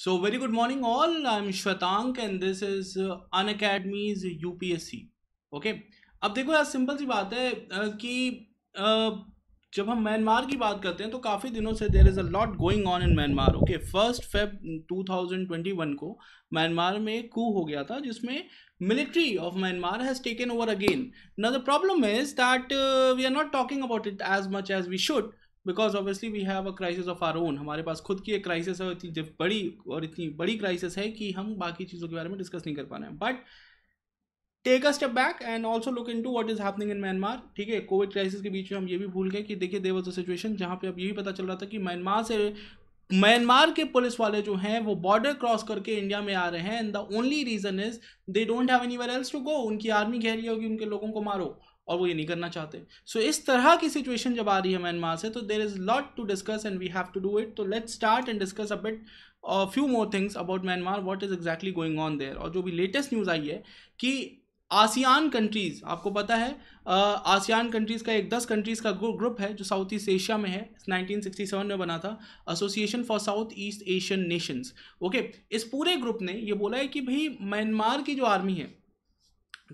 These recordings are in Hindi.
So very good morning all I am Shwetank and this is Unacademy's U P S C okay अब देखो यार सिंपल सी बात है कि जब हम म्यांमार की बात करते हैं तो काफ़ी दिनों से there is a lot going on in Myanmar okay first Feb 2021 को म्यांमार में एक कू हो गया था जिसमें military of Myanmar has taken over again न the problem is that we are not talking about it as much as we should because obviously we have a crisis of our own हमारे पास खुद की एक क्राइसिस है इतनी बड़ी और इतनी बड़ी क्राइसिस है कि हम बाकी चीज़ों के बारे में डिस्कस नहीं कर पा रहे हैं but take a step back and also look into what is happening in Myanmar ठीक है कोविड क्राइसिस के बीच में हम ये भी भूल गए कि देखिए अ सिचुएशन जहाँ पे अब यही पता चल रहा था कि म्यांमार से म्यांमार के पुलिस वाले जो हैं वो बॉर्डर क्रॉस करके इंडिया में आ रहे हैं and the only reason is they don't have anywhere else to go उनकी आर्मी कह रही होगी उनके लोगों को मारो और वो ये नहीं करना चाहते सो so, इस तरह की सिचुएशन जब आ रही है म्यांमार से तो there is lot to discuss and we have to do it तो let start and discuss a bit few more things about Myanmar what is exactly going on there और जो भी लेटेस्ट न्यूज़ आई है कि आसियान कंट्रीज़ आपको पता है आसियान कंट्रीज़ का एक दस कंट्रीज़ का ग्रुप है जो साउथ ईस्ट एशिया में है 1967 में बना था Association for South East Asian Nations okay इस पूरे ग्रुप ने ये बोला है कि भाई म्यांमार की जो आर्मी है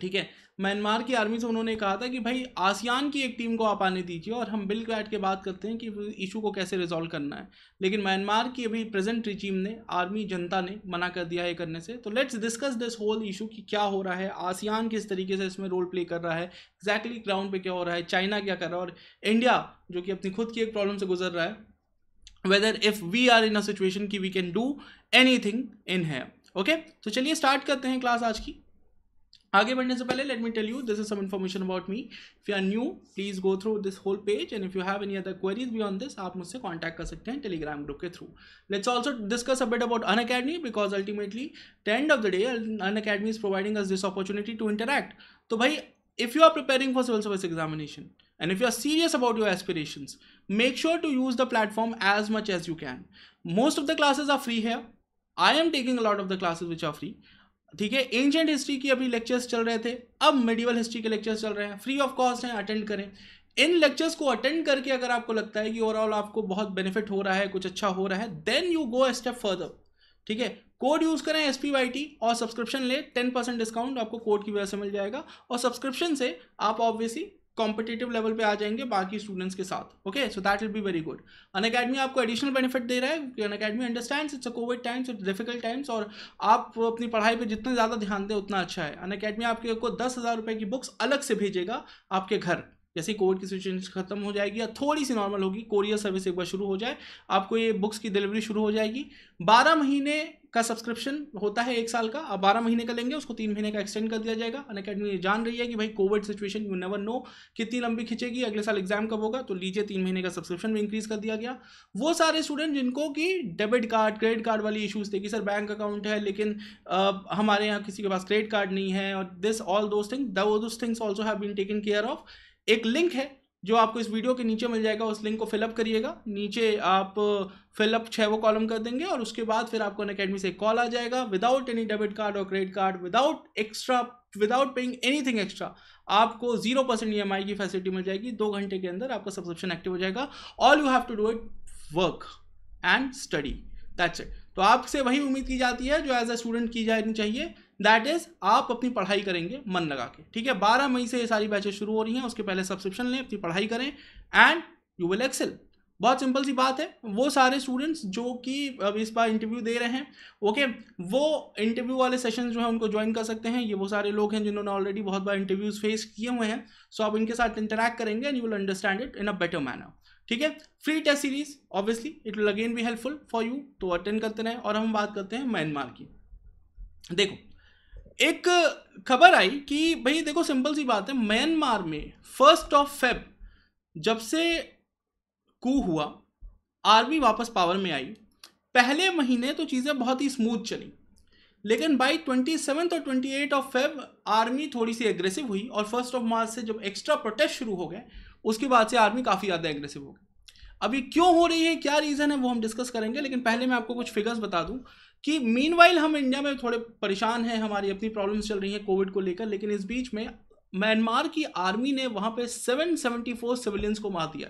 ठीक है म्यांमार की आर्मी से उन्होंने कहा था कि भाई आसियान की एक टीम को आप आने दीजिए और हम बिल बैठ के बात करते हैं कि इशू को कैसे रिजॉल्व करना है लेकिन म्यांमार की अभी प्रेजेंट रिजीम ने आर्मी जनता ने मना कर दिया है करने से तो let's discuss this whole issue कि क्या हो रहा है आसियान किस तरीके से इसमें रोल प्ले कर रहा है एग्जैक्टली ग्राउंड पर क्या हो रहा है चाइना क्या कर रहा है और इंडिया जो कि अपनी खुद की एक प्रॉब्लम से गुजर रहा है whether if we are in a situation की we can do anything in है ओके तो चलिए स्टार्ट करते हैं क्लास आज की आगे बढ़ने से पहले let me tell you this is some information about me if you are new please go through this whole page and if you have any other queries be on this आप मुझसे कॉन्टैक्ट कर सकते हैं टेलीग्राम ग्रुप के through let's also discuss a bit about Unacademy because ultimately the end of the day Unacademy is providing us this opportunity to interact तो भाई if you are preparing for civil service examination and if you are serious about your aspirations make sure to use the platform as much as you can most of the classes are free है I am taking a lot of the classes which are free ठीक है एंशियंट हिस्ट्री की अभी लेक्चर्स चल रहे थे अब मेडिवल हिस्ट्री के लेक्चर्स चल रहे हैं फ्री ऑफ कॉस्ट हैं अटेंड करें इन लेक्चर्स को अटेंड करके अगर आपको लगता है कि ओवरऑल आपको बहुत बेनिफिट हो रहा है कुछ अच्छा हो रहा है then you go step further ठीक है कोड यूज़ करें एस वाई टी और सब्सक्रिप्शन ले टेन परसेंट डिस्काउंट आपको कोड की वजह से मिल जाएगा और सब्सक्रिप्शन से आप ऑब्वियसली कॉम्पिटेटिव लेवल पे आ जाएंगे बाकी स्टूडेंट्स के साथ okay so that will be very good Unacademy आपको एडिशनल बेनिफिट दे रहा है क्योंकि Unacademy understand it's a covid times it's difficult times और आप अपनी पढ़ाई पे जितना ज़्यादा ध्यान दें उतना अच्छा है अन अकेडमी आपके को दस हज़ार रुपये की बुक्स अलग से भेजेगा आपके घर जैसे कोविड की सिचुएशन खत्म हो जाएगी या थोड़ी सी नॉर्मल होगी कोरियर सर्विस एक बार शुरू हो जाए आपको ये बुक्स की डिलीवरी शुरू हो जाएगी बारह महीने का सब्सक्रिप्शन होता है एक साल का आप बारह महीने का लेंगे उसको तीन महीने का एक्सटेंड कर दिया जाएगा अन अकेडमी जान रही है कि भाई Covid situation you never know कितनी लंबी खिंचेगी अगले साल एग्जाम कब होगा तो लीजिए तीन महीने का सब्सक्रिप्शन भी इंक्रीज कर दिया गया वो सारे स्टूडेंट जिनको कि डेबिट कार्ड क्रेडिट कार्ड वाली इशूज़ थे कि सर बैंक अकाउंट है लेकिन आ, हमारे यहाँ किसी के पास क्रेडिट कार्ड नहीं है और this all those things those things also have been taken care of एक लिंक है जो आपको इस वीडियो के नीचे मिल जाएगा उस लिंक को फिलअप करिएगा नीचे आप फिलअप uh, छः वो कॉलम कर देंगे और उसके बाद फिर आपको अकेडमी से कॉल आ जाएगा विदाउट एनी डेबिट कार्ड और credit card without extra without paying anything extra आपको जीरो परसेंट ई की फैसिलिटी मिल जाएगी दो घंटे के अंदर आपका सब्सक्रिप्शन एक्टिव हो जाएगा all you have to do it work and study that's it तो आपसे वही उम्मीद की जाती है जो एज अ स्टूडेंट की जानी चाहिए दैट इज आप अपनी पढ़ाई करेंगे मन लगा के ठीक है बारह मई से ये सारी बैचेज शुरू हो रही हैं उसके पहले सब्सक्रिप्शन लें अपनी पढ़ाई करें एंड यू विल एक्सेल बहुत सिंपल सी बात है वो सारे स्टूडेंट्स जो कि अब इस बार इंटरव्यू दे रहे हैं ओके वो इंटरव्यू वाले सेशन जो है उनको ज्वाइन कर सकते हैं ये वो सारे लोग हैं जिन्होंने ऑलरेडी बहुत बार इंटरव्यूज फेस किए हुए हैं सो आप इनके साथ इंटरेक्ट करेंगे and you will understand it in a better manner ठीक है free test series obviously it will again भी हेल्पफुल फॉर यू तो अटेंड करते रहें और हम बात करते हैं म्यांमार की देखो एक खबर आई कि भाई देखो सिंपल सी बात है म्यांमार में फर्स्ट ऑफ फेब जब से कू हुआ आर्मी वापस पावर में आई पहले महीने तो चीज़ें बहुत ही स्मूथ चली लेकिन बाई ट्वेंटी सेवन और twenty eight of Feb army थोड़ी सी एग्रेसिव हुई और फर्स्ट ऑफ मार्च से जब एक्स्ट्रा प्रोटेस्ट शुरू हो गए उसके बाद से आर्मी काफ़ी ज़्यादा एग्रेसिव हो गई अभी क्यों हो रही है क्या रीज़न है वो हम डिस्कस करेंगे लेकिन पहले मैं आपको कुछ फिगर्स बता दूँ कि मीन हम इंडिया में थोड़े परेशान हैं हमारी अपनी प्रॉब्लम्स चल रही हैं कोविड को लेकर लेकिन इस बीच में म्यांमार की आर्मी ने वहाँ पे 774 सिविलियंस को मार दिया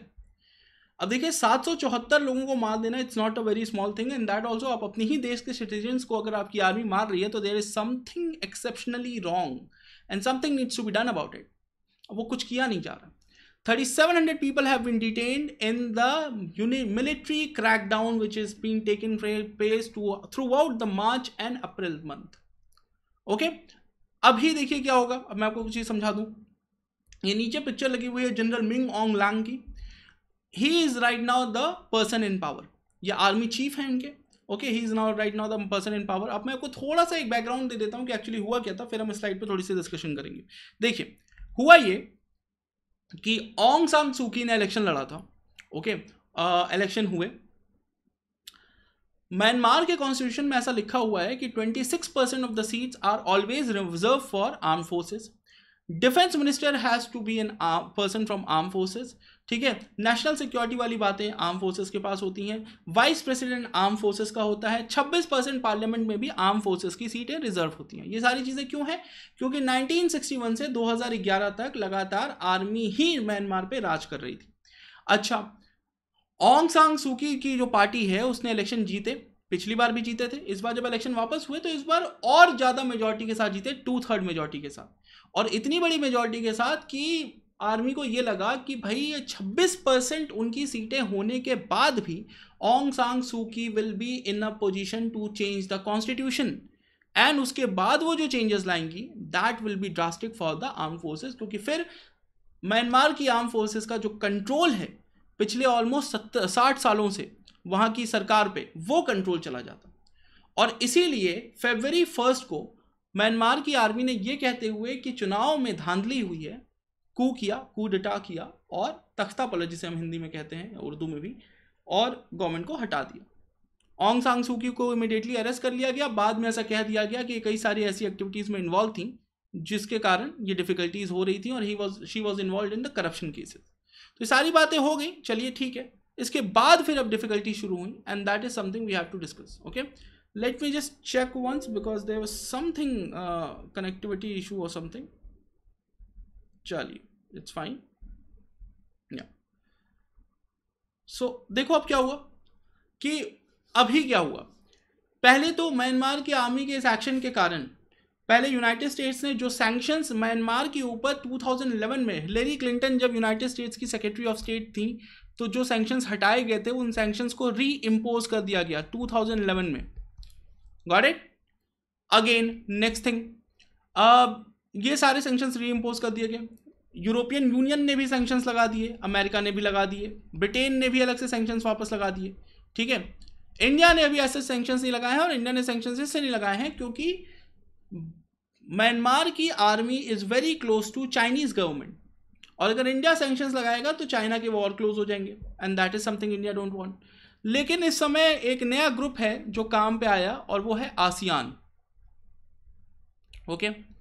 अब देखिए सात लोगों को मार देना it's not a very small thing and that also आप अपनी ही देश के सिटीजन्स को अगर आपकी आर्मी मार रही है तो there is something exceptionally wrong and something needs to be done about it वो कुछ किया नहीं जा रहा 3,700 people have been detained in the military crackdown which is being taken place to, throughout the March and April month. Okay okay? अभी देखिए क्या होगा अब मैं आपको कुछ चीज़ समझा दूं ये नीचे पिक्चर लगी हुई है जनरल मिंग ऑंग लांग की he is right now the person in power ये आर्मी चीफ है इनके okay he is now right now the person in power अब मैं आपको थोड़ा सा एक बैकग्राउंड दे देता हूँ कि एक्चुअली हुआ क्या था फिर हम इस स्लाइड पर थोड़ी सी डिस्कशन करेंगे देखिए हुआ ये कि ओंग साम सूकी ने इलेक्शन लड़ा था ओके इलेक्शन uh, हुए म्यांमार के कॉन्स्टिट्यूशन में ऐसा लिखा हुआ है कि 26 percent of the seats are always reserve for arm forces defence minister has to be an person from arm forces ठीक है नेशनल सिक्योरिटी वाली बातें आर्म फोर्सेस के पास होती हैं वाइस प्रेसिडेंट आर्म फोर्सेस का होता है 26 परसेंट पार्लियामेंट में भी आर्म फोर्सेस की सीटें रिजर्व होती हैं ये सारी चीज़ें क्यों हैं क्योंकि 1961 से 2011 तक लगातार आर्मी ही म्यांमार पे राज कर रही थी अच्छा ओंग सांग सूकी की जो पार्टी है उसने इलेक्शन जीते पिछली बार भी जीते थे इस बार जब इलेक्शन वापस हुए तो इस बार और ज़्यादा मेजोरिटी के साथ जीते टू थर्ड मेजोरिटी के साथ और इतनी बड़ी मेजोरिटी के साथ कि आर्मी को ये लगा कि भाई ये 26 परसेंट उनकी सीटें होने के बाद भी ओंग San Suu Kyi will be in a position to change the constitution and उसके बाद वो जो चेंजेस लाएंगी that will be drastic for the arm forces क्योंकि फिर म्यांमार की आर्म फोर्सेस का जो कंट्रोल है पिछले ऑलमोस्ट सत्तर साठ सालों से वहाँ की सरकार पे वो कंट्रोल चला जाता और इसीलिए फेबररी फर्स्ट को म्यांमार की आर्मी ने ये कहते हुए कि चुनाव में धांधली हुई है कू किया कू डटा किया और तख्ता पलट जिसे हम हिंदी में कहते हैं उर्दू में भी और गवर्नमेंट को हटा दिया ओंग सांग सूकी को इमिडिएटली अरेस्ट कर लिया गया बाद में ऐसा कह दिया गया कि कई सारी ऐसी एक्टिविटीज़ में इन्वॉल्व थी जिसके कारण ये डिफ़िकल्टीज़ हो रही थी और he was she was involve in the corruption cases तो ये सारी बातें हो गई चलिए ठीक है इसके बाद फिर अब डिफ़िकल्टी शुरू हुई and that is something we have to discuss okay let me just check once because there was something connectivity issue और समथिंग चलिए इट्स फाइन या सो देखो अब क्या हुआ कि अभी क्या हुआ पहले तो म्यांमार की आर्मी के इस एक्शन के कारण पहले यूनाइटेड स्टेट्स ने जो सैंक्शंस म्यांमार के ऊपर 2011 में हिलेरी क्लिंटन जब यूनाइटेड स्टेट्स की सेक्रेटरी ऑफ स्टेट थी तो जो सैंक्शंस हटाए गए थे उन सैंक्शंस को री इम्पोज कर दिया गया 2011 में got it again next thing अब ये सारे सेंक्शंस री इम्पोज कर दिए गए यूरोपियन यूनियन ने भी सेंक्शंस लगा दिए अमेरिका ने भी लगा दिए ब्रिटेन ने भी अलग से सेंक्शंस वापस लगा दिए ठीक है इंडिया ने अभी ऐसे सेंक्शंस नहीं लगाए हैं और इंडिया ने सेंक्शंस इससे नहीं लगाए हैं क्योंकि म्यांमार की army is very close to Chinese government और अगर इंडिया सेंक्शंस लगाएगा तो चाइना के वॉर क्लोज हो जाएंगे and that is something India don't want लेकिन इस समय एक नया ग्रुप है जो काम पे आया और वो है ASEAN okay okay?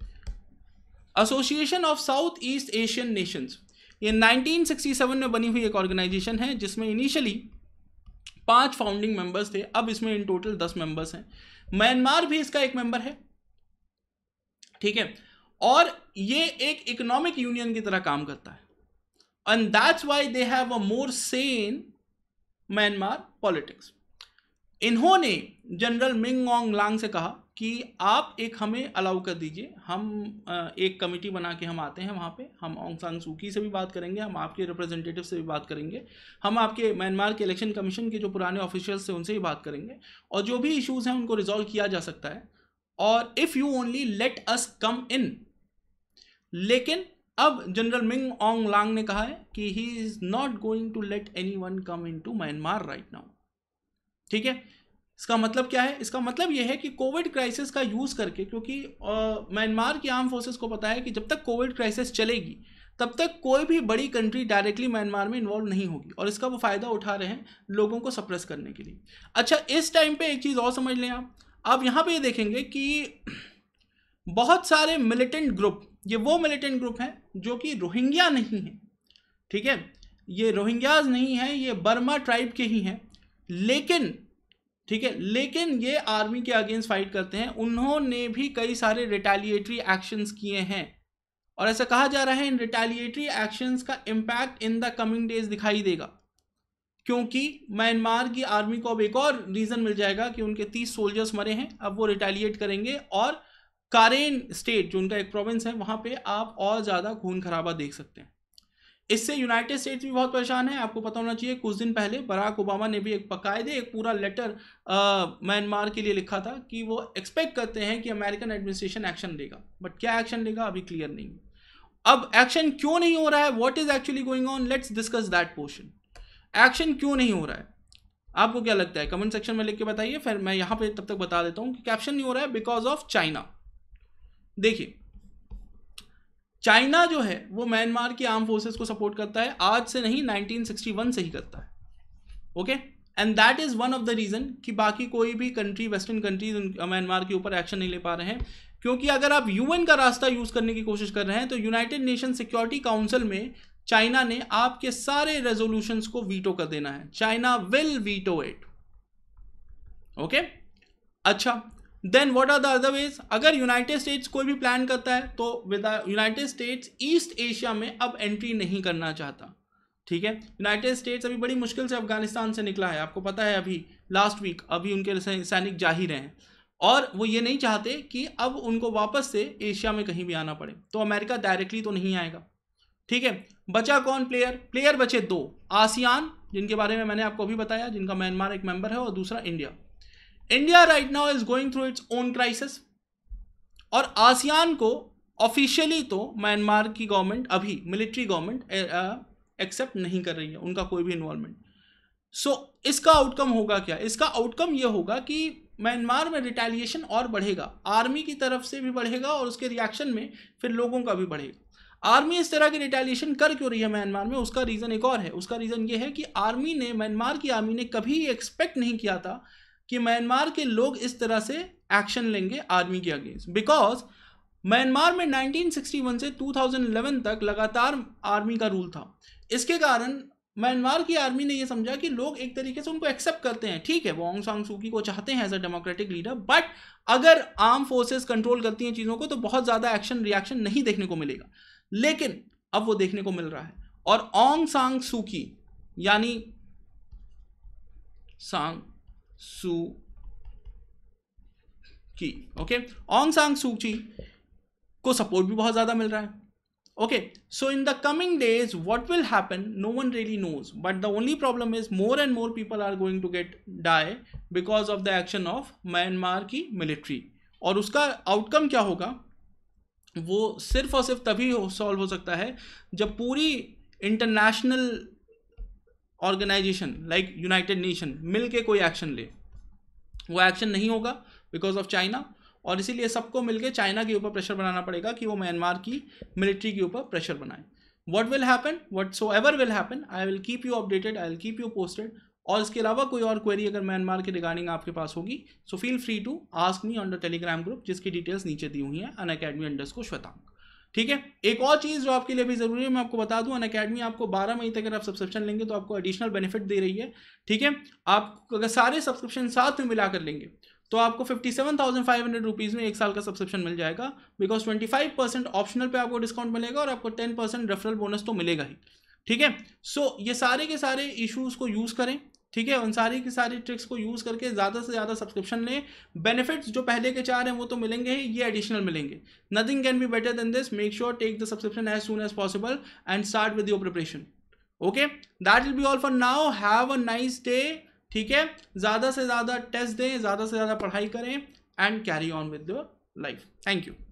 Association of South East Asian nations ये 1967 में बनी हुई एक ऑर्गेनाइजेशन है जिसमें इनिशियली पांच फाउंडिंग मेंबर्स थे अब इसमें इन टोटल दस मेंबर्स हैं म्यांमार भी इसका एक मेंबर है ठीक है और ये एक इकोनॉमिक यूनियन की तरह काम करता है and that's why they have a more say in Myanmar politics इन्होंने जनरल मिंग ऑंग लांग से कहा कि आप एक हमें अलाउ कर दीजिए हम एक कमेटी बना के हम आते हैं वहाँ पे हम ऑंग सान सूकी से भी बात करेंगे हम आपके रिप्रेजेंटेटिव से भी बात करेंगे हम आपके म्यांमार के इलेक्शन कमीशन के जो पुराने ऑफिशियल्स से उनसे भी बात करेंगे और जो भी इशूज़ हैं उनको रिजॉल्व किया जा सकता है और if you only let us come in लेकिन अब जनरल मिंग ओंग लांग ने कहा है कि he is not going to let any one come in to Myanmar right now ठीक है इसका मतलब क्या है इसका मतलब यह है कि कोविड क्राइसिस का यूज़ करके क्योंकि म्यांमार की आर्म फोर्सेस को पता है कि जब तक कोविड क्राइसिस चलेगी तब तक कोई भी बड़ी कंट्री डायरेक्टली म्यांमार में इन्वॉल्व नहीं होगी और इसका वो फ़ायदा उठा रहे हैं लोगों को सप्रेस करने के लिए अच्छा इस टाइम पे एक चीज़ और समझ लें आप आप यहाँ पे ये देखेंगे कि बहुत सारे मिलिटेंट ग्रुप ये वो मिलिटेंट ग्रुप हैं जो कि रोहिंग्या नहीं हैं ठीक है ये रोहिंग्याज नहीं हैं ये बर्मा ट्राइब के ही हैं लेकिन ठीक है लेकिन ये आर्मी के अगेंस्ट फाइट करते हैं उन्होंने भी कई सारे रिटेलिएटरी एक्शंस किए हैं और ऐसा कहा जा रहा है इन रिटेलिएटरी एक्शंस का impact in the coming days दिखाई देगा क्योंकि म्यांमार की आर्मी को अब एक और रीज़न मिल जाएगा कि उनके तीस सोल्जर्स मरे हैं अब वो रिटेलिएट करेंगे और कारेन स्टेट जो उनका एक प्रोविंस है वहाँ पे आप और ज़्यादा खून खराबा देख सकते हैं इससे यूनाइटेड स्टेट्स भी बहुत परेशान है आपको पता होना चाहिए कुछ दिन पहले बराक ओबामा ने भी एक बकायदे एक पूरा लेटर म्यांमार के लिए लिखा था कि वो एक्सपेक्ट करते हैं कि अमेरिकन एडमिनिस्ट्रेशन एक्शन लेगा बट क्या एक्शन लेगा अभी क्लियर नहीं है अब एक्शन क्यों नहीं हो रहा है what is actually going on let's discuss that portion action क्यों नहीं हो रहा है आपको क्या लगता है कमेंट सेक्शन में लिख के बताइए फिर मैं यहाँ पे तब तक बता देता हूँ कि कैप्शन नहीं हो रहा है बिकॉज ऑफ चाइना देखिए चाइना जो है वो म्यांमार की आर्म फोर्सेस को सपोर्ट करता है आज से नहीं 1961 से ही करता है okay and that is one of the reason कि बाकी कोई भी कंट्री वेस्टर्न कंट्रीज म्यांमार के ऊपर एक्शन नहीं ले पा रहे हैं क्योंकि अगर आप यूएन का रास्ता यूज़ करने की कोशिश कर रहे हैं तो यूनाइटेड नेशन सिक्योरिटी काउंसिल में चाइना ने आपके सारे रेजोल्यूशन को वीटो कर देना है China will veto it okay अच्छा then what are the other ways अगर यूनाइटेड स्टेट्स कोई भी प्लान करता है तो with United States East Asia में अब एंट्री नहीं करना चाहता ठीक है यूनाइटेड स्टेट्स अभी बड़ी मुश्किल से अफगानिस्तान से निकला है आपको पता है अभी लास्ट वीक अभी उनके सैनिक जा ही रहे हैं और वो ये नहीं चाहते कि अब उनको वापस से एशिया में कहीं भी आना पड़े तो अमेरिका डायरेक्टली तो नहीं आएगा ठीक है बचा कौन प्लेयर प्लेयर बचे दो आसियान जिनके बारे में मैंने आपको अभी बताया जिनका म्यांमार एक मेंबर है और दूसरा India India right now is going through its own crisis और आसियान को ऑफिशियली तो म्यांमार की गवर्नमेंट अभी मिलिट्री गवर्नमेंट एक्सेप्ट नहीं कर रही है उनका कोई भी इन्वॉल्वमेंट सो so, इसका आउटकम होगा क्या इसका आउटकम यह होगा कि म्यांमार में रिटेलिएशन और बढ़ेगा आर्मी की तरफ से भी बढ़ेगा और उसके रिएक्शन में फिर लोगों का भी बढ़ेगा आर्मी इस तरह की रिटेलिएशन कर क्यों रही है म्यांमार में उसका रीज़न एक और है उसका रीज़न ये है कि आर्मी ने म्यांमार की आर्मी ने कभी एक्सपेक्ट नहीं किया था कि म्यांमार के लोग इस तरह से एक्शन लेंगे आर्मी के अगेंस्ट बिकॉज म्यांमार में 1961 से 2011 तक लगातार आर्मी का रूल था इसके कारण म्यांमार की आर्मी ने यह समझा कि लोग एक तरीके से उनको एक्सेप्ट करते हैं ठीक है वो ऑंग सांग सूकी को चाहते हैं as a democratic leader but अगर आर्म फोर्सेस कंट्रोल करती हैं चीज़ों को तो बहुत ज़्यादा एक्शन रिएक्शन नहीं देखने को मिलेगा लेकिन अब वो देखने को मिल रहा है और ऑंग सांग सूकी यानी सांग ओके ऑन सांग सूची को सपोर्ट भी बहुत ज्यादा मिल रहा है okay so in the coming days what will happen no one really knows but the only problem is more and more people are going to get die because of the action of Myanmar की मिलिट्री और उसका आउटकम क्या होगा वो सिर्फ और सिर्फ तभी सॉल्व हो सकता है जब पूरी international organisation like United Nation मिलके कोई एक्शन ले वो एक्शन नहीं होगा बिकॉज ऑफ चाइना और इसीलिए सबको मिलके चाइना के ऊपर प्रेशर बनाना पड़ेगा कि वो म्यांमार की मिलिट्री के ऊपर प्रेशर बनाए what will happen whatsoever will happen I will keep you updated I will keep you posted और इसके अलावा कोई और क्वेरी अगर म्यांमार के रिगार्डिंग आपके पास होगी so feel free to ask me on the Telegram group जिसकी डिटेल्स नीचे दी हुई हैं अन अकेडमी अंडर्स को श्वेतांक ठीक है एक और चीज़ जो आपके लिए भी ज़रूरी है मैं आपको बता दूं अकेडमी आपको 12 मई तक अगर आप सब्सक्रिप्शन लेंगे तो आपको एडिशनल बेनिफिट दे रही है ठीक है आप अगर सारे सब्सक्रिप्शन साथ में मिला कर लेंगे तो आपको fifty seven thousand five hundred rupees में एक साल का सब्सक्रिप्शन मिल जाएगा because twenty five percent optional पर आपको डिस्काउंट मिलेगा और आपको टेन परसेंट रेफरल बोनस तो मिलेगा ही ठीक है सो ये सारे के सारे इशूज़ को यूज़ करें ठीक है उन सारी की सारी ट्रिक्स को यूज़ करके ज़्यादा से ज़्यादा सब्सक्रिप्शन लें बेनिफिट्स जो पहले के चार हैं वो तो मिलेंगे ही ये एडिशनल मिलेंगे nothing can be better than this make sure take the subscription as soon as possible and start with your preparation okay that will be all for now have a nice day ठीक है ज़्यादा से ज़्यादा टेस्ट दें ज़्यादा से ज़्यादा पढ़ाई करें and carry on with your life thank you